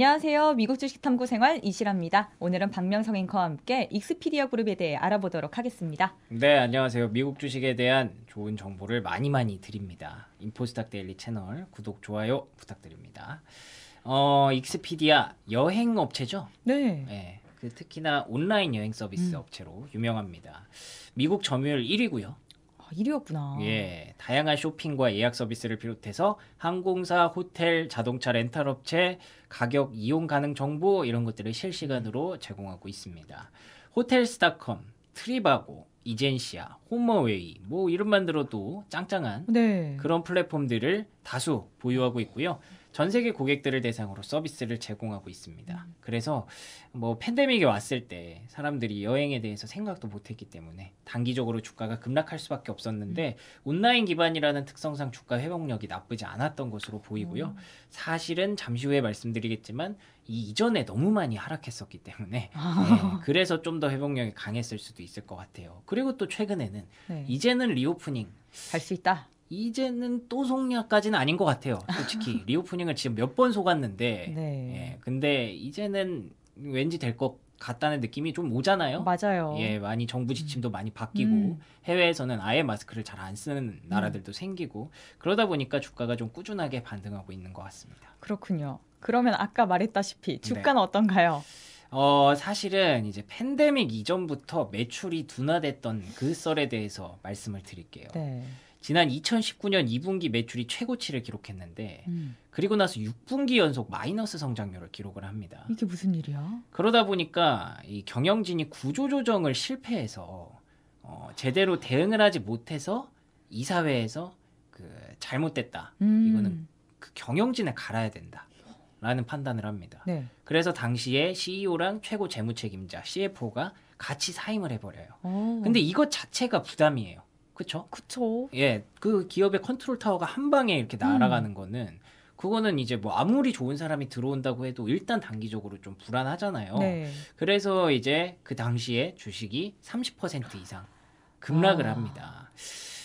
안녕하세요. 미국 주식탐구 생활 이실합니다. 오늘은 박명성 앵커와 함께 익스피디아 그룹에 대해 알아보도록 하겠습니다. 네, 안녕하세요. 미국 주식에 대한 좋은 정보를 많이 많이 드립니다. 인포스탁 데일리 채널 구독, 좋아요 부탁드립니다. 어, 익스피디아 여행 업체죠? 네. 네. 그 특히나 온라인 여행 서비스 음. 업체로 유명합니다. 미국 점유율 1위고요. 1위였구나. 예, 다양한 쇼핑과 예약 서비스를 비롯해서 항공사, 호텔, 자동차 렌탈업체, 가격 이용 가능 정보 이런 것들을 실시간으로 제공하고 있습니다. 호텔스닷컴, 트리바고 이젠시아, 홈어웨이 뭐 이름만 들어도 짱짱한 네. 그런 플랫폼들을 다수 보유하고 있고요. 전 세계 고객들을 대상으로 서비스를 제공하고 있습니다. 음. 그래서 뭐 팬데믹이 왔을 때 사람들이 여행에 대해서 생각도 못했기 때문에 단기적으로 주가가 급락할 수밖에 없었는데 음. 온라인 기반이라는 특성상 주가 회복력이 나쁘지 않았던 것으로 보이고요. 음. 사실은 잠시 후에 말씀드리겠지만 이 이전에 너무 많이 하락했었기 때문에 아. 네, 그래서 좀 더 회복력이 강했을 수도 있을 것 같아요. 그리고 또 최근에는 네. 이제는 리오프닝 할 수 있다. 이제는 또 속냐까지는 아닌 것 같아요. 솔직히 리오프닝을 지금 몇 번 속았는데, 네. 예, 근데 이제는 왠지 될 것 같다는 느낌이 좀 오잖아요. 맞아요. 예, 많이 정부 지침도 음. 많이 바뀌고 음. 해외에서는 아예 마스크를 잘 안 쓰는 음. 나라들도 음. 생기고 그러다 보니까 주가가 좀 꾸준하게 반등하고 있는 것 같습니다. 그렇군요. 그러면 아까 말했다시피 네. 주가는 네. 어떤가요? 어, 사실은 이제 팬데믹 이전부터 매출이 둔화됐던 그 썰에 대해서 말씀을 드릴게요. 네. 지난 2019년 2분기 매출이 최고치를 기록했는데 음. 그리고 나서 6분기 연속 마이너스 성장률을 기록을 합니다. 이게 무슨 일이야? 그러다 보니까 이 경영진이 구조조정을 실패해서 어, 제대로 대응을 하지 못해서 이사회에서 그 잘못됐다. 음. 이거는 그 경영진에 갈아야 된다. 라는 판단을 합니다. 네. 그래서 당시에 CEO랑 최고 재무책임자 CFO가 같이 사임을 해버려요. 오. 근데 이것 자체가 부담이에요. 그쵸? 그쵸. 예, 그 기업의 컨트롤 타워가 한 방에 이렇게 음. 날아가는 음. 거는 그거는 이제 뭐 아무리 좋은 사람이 들어온다고 해도 일단 단기적으로 좀 불안하잖아요. 네. 그래서 이제 그 당시에 주식이 30% 이상 급락을 아. 합니다.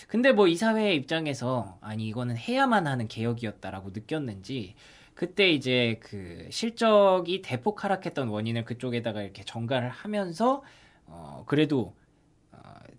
근데 뭐 이사회의 입장에서 아니 이거는 해야만 하는 개혁이었다라고 느꼈는지 그때 이제 그 실적이 대폭 하락했던 원인을 그쪽에다가 이렇게 전가를 하면서 어 그래도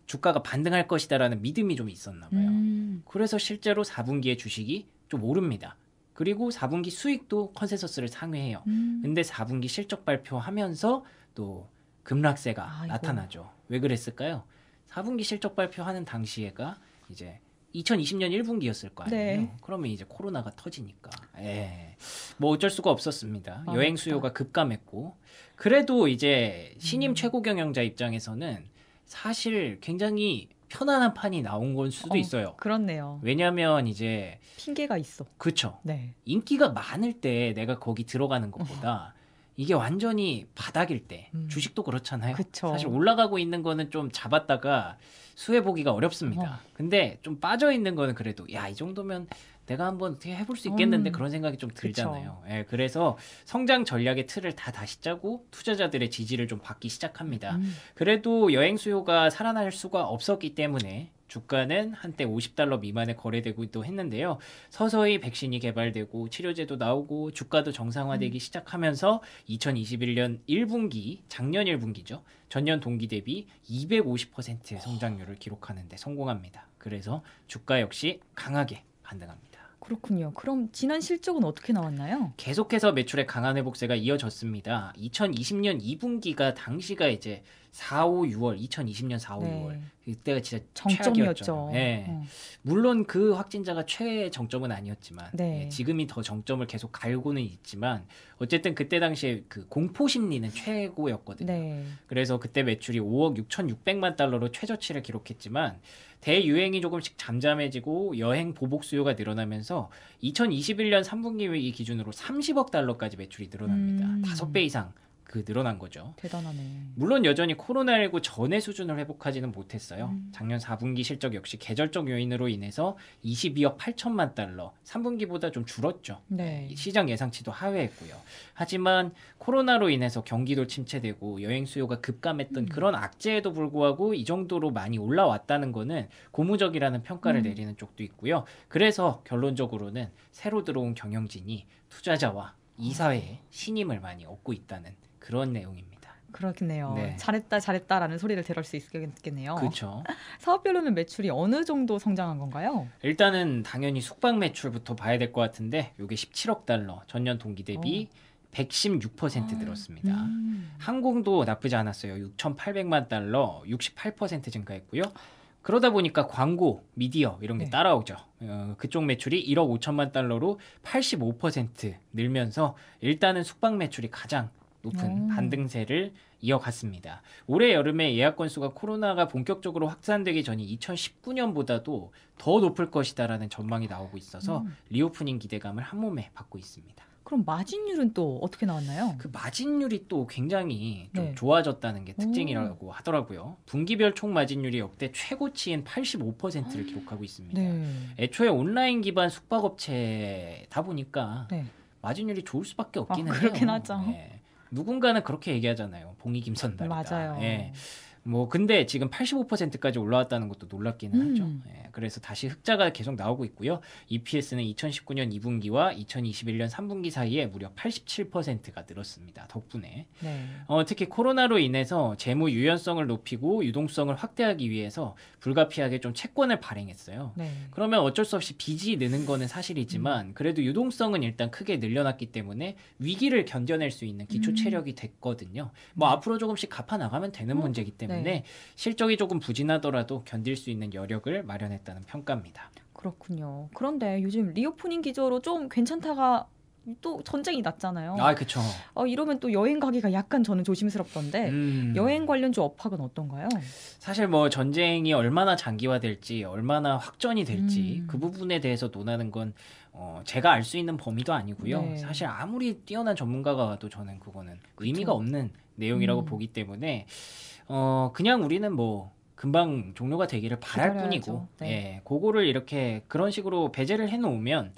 주가가 반등할 것이다라는 믿음이 좀 있었나 봐요. 음. 그래서 실제로 4분기에 주식이 좀 오릅니다. 그리고 4분기 수익도 컨센서스를 상회해요. 음. 근데 4분기 실적 발표하면서 또 급락세가 아이고. 나타나죠. 왜 그랬을까요? 4분기 실적 발표하는 당시에가 이제 2020년 1분기였을 거 아니에요. 네. 그러면 이제 코로나가 터지니까. 예. 뭐 어쩔 수가 없었습니다. 아, 여행 수요가 급감했고. 그래도 이제 신임 음. 최고 경영자 입장에서는 사실 굉장히 편안한 판이 나온 걸 수도 어, 있어요. 그렇네요. 왜냐하면 이제 핑계가 있어. 그렇죠. 네. 인기가 많을 때 내가 거기 들어가는 어. 것보다 이게 완전히 바닥일 때 음. 주식도 그렇잖아요. 그쵸. 사실 올라가고 있는 거는 좀 잡았다가 수혜 보기가 어렵습니다. 어. 근데 좀 빠져 있는 거는 그래도 야 이 정도면 내가 한번 어떻게 해볼 수 있겠는데 음. 그런 생각이 좀 들잖아요. 예, 그래서 성장 전략의 틀을 다 다시 짜고 투자자들의 지지를 좀 받기 시작합니다. 음. 그래도 여행 수요가 살아날 수가 없었기 때문에 주가는 한때 50달러 미만에 거래되기도 했는데요. 서서히 백신이 개발되고 치료제도 나오고 주가도 정상화되기 음. 시작하면서 2021년 1분기, 작년 1분기죠. 전년 동기 대비 250%의 성장률을 기록하는데 성공합니다. 그래서 주가 역시 강하게 반등합니다. 그렇군요. 그럼 지난 실적은 어떻게 나왔나요? 계속해서 매출의 강한 회복세가 이어졌습니다. 2020년 2분기가 당시가 이제 4, 5, 6월, 2020년 4, 5, 네. 6월 그때가 진짜 정점이었죠. 예. 어. 물론 그 확진자가 최 정점은 아니었지만 네. 예, 지금이 더 정점을 계속 갈고는 있지만 어쨌든 그때 당시에 그 공포 심리는 최고였거든요. 네. 그래서 그때 매출이 5억 6,600만 달러로 최저치를 기록했지만 대유행이 조금씩 잠잠해지고 여행 보복 수요가 늘어나면서 2021년 3분기 기준으로 30억 달러까지 매출이 늘어납니다. 음. 5배 이상 그 늘어난 거죠. 대단하네. 물론 여전히 코로나19 전의 수준을 회복하지는 못했어요. 음. 작년 4분기 실적 역시 계절적 요인으로 인해서 22억 8천만 달러, 3분기보다 좀 줄었죠. 네. 시장 예상치도 하회했고요. 하지만 코로나로 인해서 경기도 침체되고 여행 수요가 급감했던 음. 그런 악재에도 불구하고 이 정도로 많이 올라왔다는 거는 고무적이라는 평가를 음. 내리는 쪽도 있고요. 그래서 결론적으로는 새로 들어온 경영진이 투자자와 이사회에 신임을 많이 얻고 있다는 그런 내용입니다. 그렇겠네요. 네. 잘했다 잘했다라는 소리를 들을 수 있겠네요. 그렇죠. 사업별로는 매출이 어느 정도 성장한 건가요? 일단은 당연히 숙박 매출부터 봐야 될 것 같은데 이게 17억 달러 전년 동기 대비 오. 어. 116% 아. 늘었습니다. 음. 항공도 나쁘지 않았어요. 6,800만 달러 68% 증가했고요. 그러다 보니까 광고, 미디어 이런 게 네. 따라오죠. 어, 그쪽 매출이 1억 5천만 달러로 85% 늘면서 일단은 숙박 매출이 가장 높은 반등세를 이어갔습니다. 올해 여름에 예약 건수가 코로나가 본격적으로 확산되기 전인 2019년보다도 더 높을 것이다라는 전망이 나오고 있어서 음. 리오프닝 기대감을 한 몸에 받고 있습니다. 그럼 마진율은 또 어떻게 나왔나요? 그 마진율이 또 굉장히 좀 네. 좋아졌다는 게 특징이라고 오. 하더라고요. 분기별 총 마진율이 역대 최고치인 85%를 아. 기록하고 있습니다. 네. 애초에 온라인 기반 숙박업체다 보니까 네. 마진율이 좋을 수밖에 없기는 아, 그렇긴 해 하죠. 네. 누군가는 그렇게 얘기하잖아요. 봉이 김선달. 맞아요. 예. 뭐 근데 지금 85%까지 올라왔다는 것도 놀랍기는 음. 하죠. 예, 그래서 다시 흑자가 계속 나오고 있고요. EPS는 2019년 2분기와 2021년 3분기 사이에 무려 87%가 늘었습니다. 덕분에 네. 어, 특히 코로나로 인해서 재무 유연성을 높이고 유동성을 확대하기 위해서 불가피하게 좀 채권을 발행했어요. 네. 그러면 어쩔 수 없이 빚이 느는 거는 사실이지만 음. 그래도 유동성은 일단 크게 늘려놨기 때문에 위기를 견뎌낼 수 있는 기초 음. 체력이 됐거든요. 뭐 네. 앞으로 조금씩 갚아 나가면 되는 음. 문제기 때문에. 때문에 네. 실적이 조금 부진하더라도 견딜 수 있는 여력을 마련했다는 평가입니다. 그렇군요. 그런데 요즘 리오프닝 기조로 좀 괜찮다가 또 전쟁이 났잖아요. 아, 그렇죠. 어, 이러면 또 여행 가기가 약간 저는 조심스럽던데 음. 여행 관련주 업학은 어떤가요? 사실 뭐 전쟁이 얼마나 장기화될지, 얼마나 확전이 될지 음. 그 부분에 대해서 논하는 건 어, 제가 알 수 있는 범위도 아니고요. 네. 사실 아무리 뛰어난 전문가가 와도 저는 그거는 그쵸. 의미가 없는 내용이라고 음. 보기 때문에 어 그냥 우리는 뭐 금방 종료가 되기를 바랄 기다려야죠. 뿐이고 네. 예, 그거를 이렇게 그런 식으로 배제를 해놓으면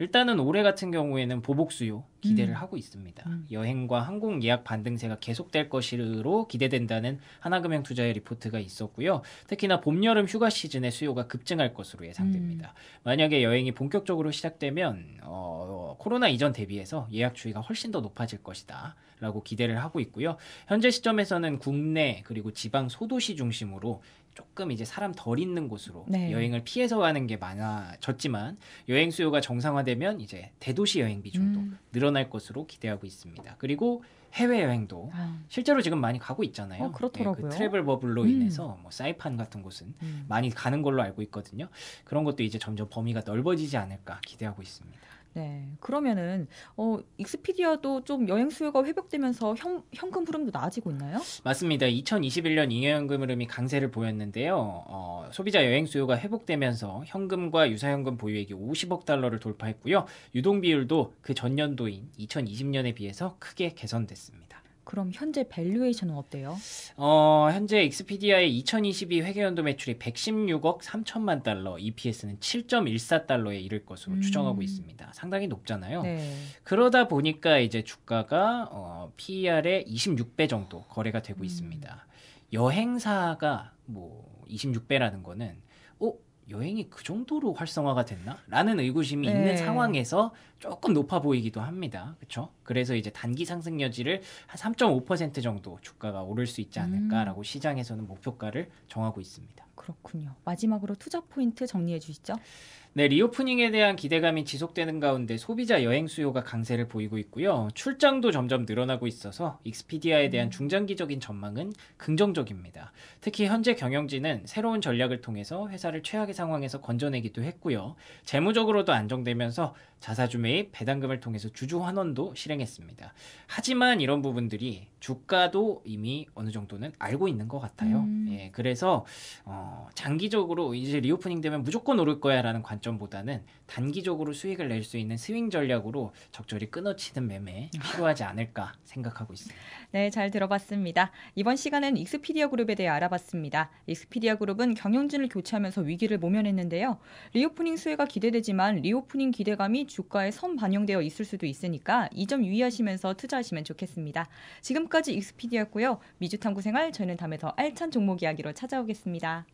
일단은 올해 같은 경우에는 보복 수요 기대를 음. 하고 있습니다. 음. 여행과 항공 예약 반등세가 계속될 것으로 기대된다는 하나금융 투자의 리포트가 있었고요. 특히나 봄, 여름 휴가 시즌의 수요가 급증할 것으로 예상됩니다. 음. 만약에 여행이 본격적으로 시작되면 어, 코로나 이전 대비해서 예약 추이가 훨씬 더 높아질 것이다. 라고 기대를 하고 있고요. 현재 시점에서는 국내 그리고 지방 소도시 중심으로 조금 이제 사람 덜 있는 곳으로 네. 여행을 피해서 가는 게 많아졌지만 여행 수요가 정상화되면 이제 대도시 여행 비중도 음. 늘어날 것으로 기대하고 있습니다. 그리고 해외 여행도 아. 실제로 지금 많이 가고 있잖아요. 어, 그렇더라고요. 예, 그 트래블 버블로 음. 인해서 뭐 사이판 같은 곳은 음. 많이 가는 걸로 알고 있거든요. 그런 것도 이제 점점 범위가 넓어지지 않을까 기대하고 있습니다. 네. 그러면은 어 익스피디아도 좀 여행 수요가 회복되면서 현, 현금 흐름도 나아지고 있나요? 맞습니다. 2021년 잉여현금 흐름이 강세를 보였는데요. 어, 소비자 여행 수요가 회복되면서 현금과 유사현금 보유액이 50억 달러를 돌파했고요. 유동 비율도 그 전년도인 2020년에 비해서 크게 개선됐습니다. 그럼 현재 밸류에이션은 어때요? 어, 현재 익스피디아의 2022 회계연도 매출이 116억 3천만 달러, EPS는 7.14달러에 이를 것으로 음. 추정하고 있습니다. 상당히 높잖아요. 네. 그러다 보니까 이제 주가가 어, PER의 26배 정도 거래가 되고 음. 있습니다. 여행사가 뭐 26배라는 거는 여행이 그 정도로 활성화가 됐나? 라는 의구심이 네. 있는 상황에서 조금 높아 보이기도 합니다. 그렇죠? 그래서 이제 단기 상승 여지를 한 3.5% 정도 주가가 오를 수 있지 않을까라고 음. 시장에서는 목표가를 정하고 있습니다. 그렇군요. 마지막으로 투자 포인트 정리해 주시죠. 네, 리오프닝에 대한 기대감이 지속되는 가운데 소비자 여행 수요가 강세를 보이고 있고요. 출장도 점점 늘어나고 있어서 익스피디아에 음. 대한 중장기적인 전망은 긍정적입니다. 특히 현재 경영진은 새로운 전략을 통해서 회사를 최악의 상황에서 건져내기도 했고요. 재무적으로도 안정되면서 자사주 매입, 배당금을 통해서 주주 환원도 실행했습니다. 하지만 이런 부분들이 주가도 이미 어느 정도는 알고 있는 것 같아요. 음. 예, 그래서 어, 어, 장기적으로 이제 리오프닝 되면 무조건 오를 거야라는 관점보다는 단기적으로 수익을 낼 수 있는 스윙 전략으로 적절히 끊어치는 매매 필요하지 않을까 생각하고 있습니다. 네, 잘 들어봤습니다. 이번 시간은 익스피디아 그룹에 대해 알아봤습니다. 익스피디아 그룹은 경영진을 교체하면서 위기를 모면했는데요. 리오프닝 수혜가 기대되지만 리오프닝 기대감이 주가에 선 반영되어 있을 수도 있으니까 이 점 유의하시면서 투자하시면 좋겠습니다. 지금까지 익스피디아고요. 미주탐구생활 저는 다음에 더 알찬 종목 이야기로 찾아오겠습니다.